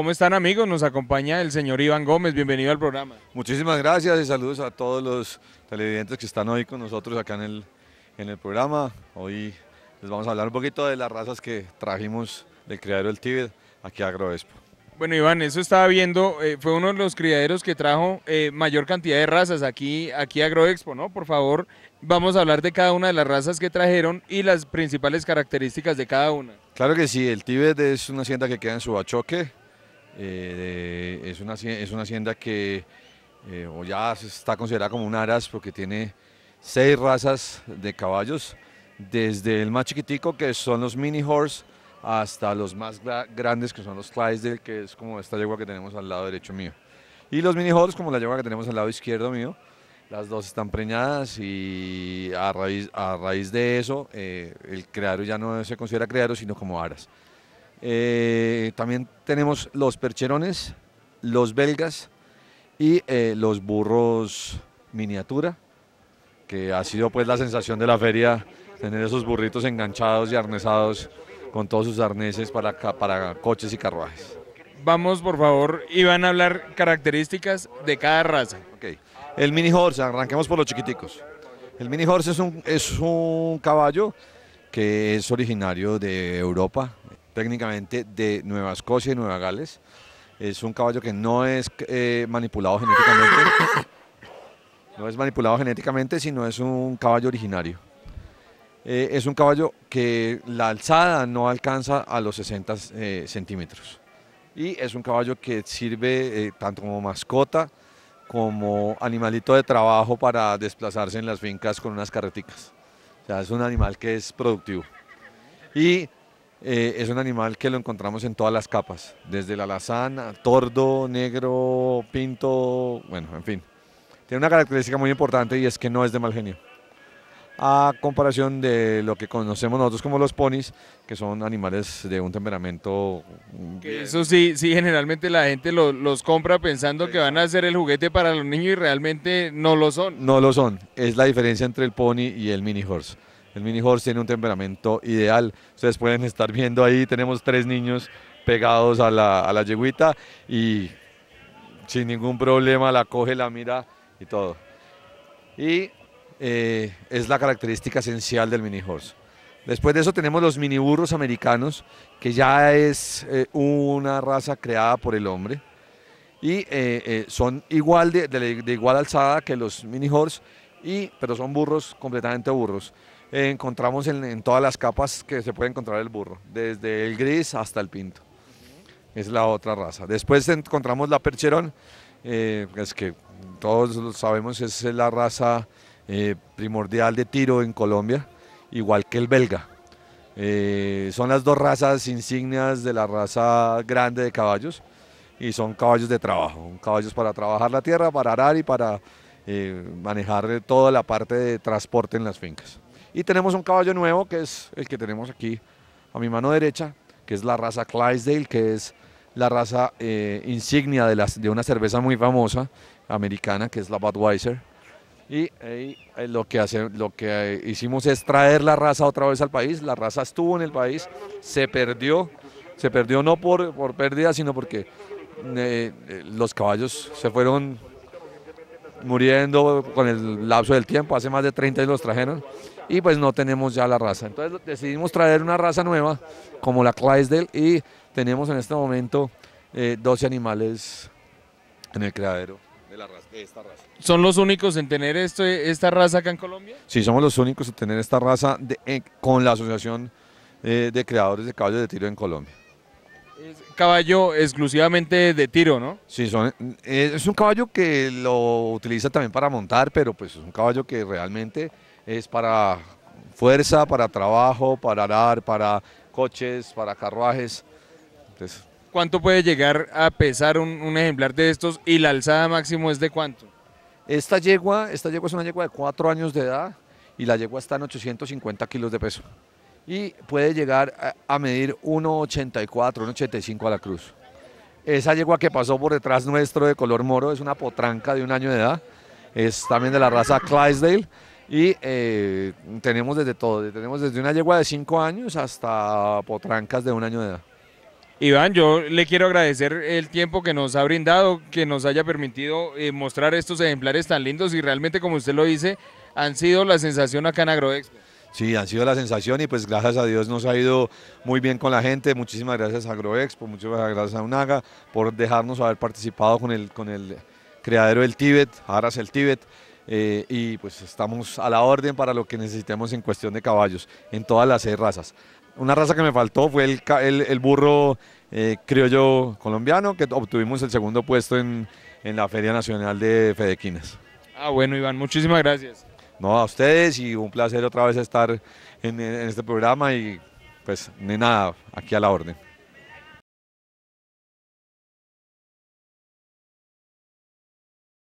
¿Cómo están amigos? Nos acompaña el señor Iván Gómez, bienvenido al programa. Muchísimas gracias y saludos a todos los televidentes que están hoy con nosotros acá en el, en el programa. Hoy les vamos a hablar un poquito de las razas que trajimos del criadero del Tíbet aquí a Agroexpo. Bueno Iván, eso estaba viendo, eh, fue uno de los criaderos que trajo eh, mayor cantidad de razas aquí, aquí a Agroexpo, ¿no? Por favor, vamos a hablar de cada una de las razas que trajeron y las principales características de cada una. Claro que sí, el Tíbet es una hacienda que queda en Subachoque, eh, es, una, hacienda que eh, ya está considerada como un aras porque tiene seis razas de caballos, desde el más chiquitico que son los mini horse hasta los más grandes que son los Clydesdale, que es como esta yegua que tenemos al lado derecho mío. Y los mini horse como la yegua que tenemos al lado izquierdo mío, las dos están preñadas y a raíz, a raíz de eso eh, el criadero ya no se considera criadero sino como aras. Eh, también tenemos los percherones, los belgas y eh, los burros miniatura, que ha sido pues la sensación de la feria, tener esos burritos enganchados y arnesados con todos sus arneses para, para coches y carruajes. Vamos por favor, y van a hablar características de cada raza. El mini horse, arranquemos por los chiquiticos. El mini horse es un, es un caballo que es originario de Europa, técnicamente de Nueva Escocia y Nueva Gales. Es un caballo que no es eh, manipulado genéticamente. No es manipulado genéticamente, sino es un caballo originario. Eh, es un caballo que la alzada no alcanza a los 60 eh, centímetros. Y es un caballo que sirve tanto como mascota como animalito de trabajo para desplazarse en las fincas con unas carreticas. O sea, es un animal que es productivo. Y eh, es un animal que lo encontramos en todas las capas, desde el alazán, tordo, negro, pinto, bueno, en fin. Tiene una característica muy importante y es que no es de mal genio. A comparación de lo que conocemos nosotros como los ponis, que son animales de un temperamento. eso sí, sí, generalmente la gente los compra pensando que van a ser el juguete para los niños y realmente no lo son. No lo son. Es la diferencia entre el pony y el mini horse. El mini horse tiene un temperamento ideal. Ustedes pueden estar viendo ahí, tenemos tres niños pegados a la, a yeguita y sin ningún problema la coge, la mira y todo. Y eh, es la característica esencial del mini horse. Después de eso tenemos los mini burros americanos, que ya es eh, una raza creada por el hombre. Y eh, son igual de, igual alzada que los mini horse, y, pero son burros completamente burros encontramos en, todas las capas que se puede encontrar el burro, desde el gris hasta el pinto. Es la otra raza. Después encontramos la percherón, eh, es que todos sabemos, es la raza eh, primordial de tiro en Colombia, igual que el belga. Eh, son las dos razas insignias de la raza grande de caballos y son caballos de trabajo, caballos para trabajar la tierra, para arar y para manejar toda la parte de transporte en las fincas. Y tenemos un caballo nuevo que es el que tenemos aquí a mi mano derecha, que es la raza Clydesdale, que es la raza eh, insignia de, una cerveza muy famosa americana, que es la Budweiser. Y eh, lo que, lo que eh, hicimos es traer la raza otra vez al país. La raza estuvo en el país, se perdió, se perdió no por, pérdida, sino porque los caballos se fueron muriendo con el lapso del tiempo, hace más de 30 años los trajeron, y pues no tenemos ya la raza. Entonces decidimos traer una raza nueva, como la Clydesdale, y tenemos en este momento 12 eh, animales en el criadero. De, esta raza. ¿Son los únicos en tener esto, esta raza acá en Colombia? Sí, somos los únicos en tener esta raza eh, con la Asociación eh, de Creadores de Caballos de Tiro en Colombia. Es caballo exclusivamente de tiro, ¿no? Sí, son, eh, es un caballo que lo utiliza también para montar, pero pues es un caballo que realmente es para fuerza, para trabajo, para arar, para coches, para carruajes. ¿Cuánto puede llegar a pesar un, ejemplar de estos y la alzada máximo es de cuánto? Esta yegua, esta yegua es una yegua de cuatro años de edad y la yegua está en 850 kilos de peso y puede llegar a, medir 1,84, 1,85 a la cruz. Esa yegua que pasó por detrás nuestro de color moro es una potranca de un año de edad, es también de la raza Clydesdale y eh, tenemos desde todo, tenemos desde una yegua de 5 años hasta potrancas de un año de edad. Iván, yo le quiero agradecer el tiempo que nos ha brindado, que nos haya permitido eh, mostrar estos ejemplares tan lindos y realmente, como usted lo dice, han sido la sensación acá en Agroexpo. Sí, han sido la sensación y pues gracias a Dios nos ha ido muy bien con la gente. Muchísimas gracias a Agroexpo, muchas gracias a UNAGA por dejarnos haber participado con el, con el creadero del Tíbet, Aras el Tíbet. Eh, y pues estamos a la orden para lo que necesitemos en cuestión de caballos, en todas las seis razas. Una raza que me faltó fue el, burro eh, criollo colombiano, que obtuvimos el segundo puesto en, en la Feria Nacional de Fedequinas. Ah, bueno, Iván, muchísimas gracias. No, a ustedes y un placer otra vez estar en, en este programa y pues ni nada, aquí a la orden.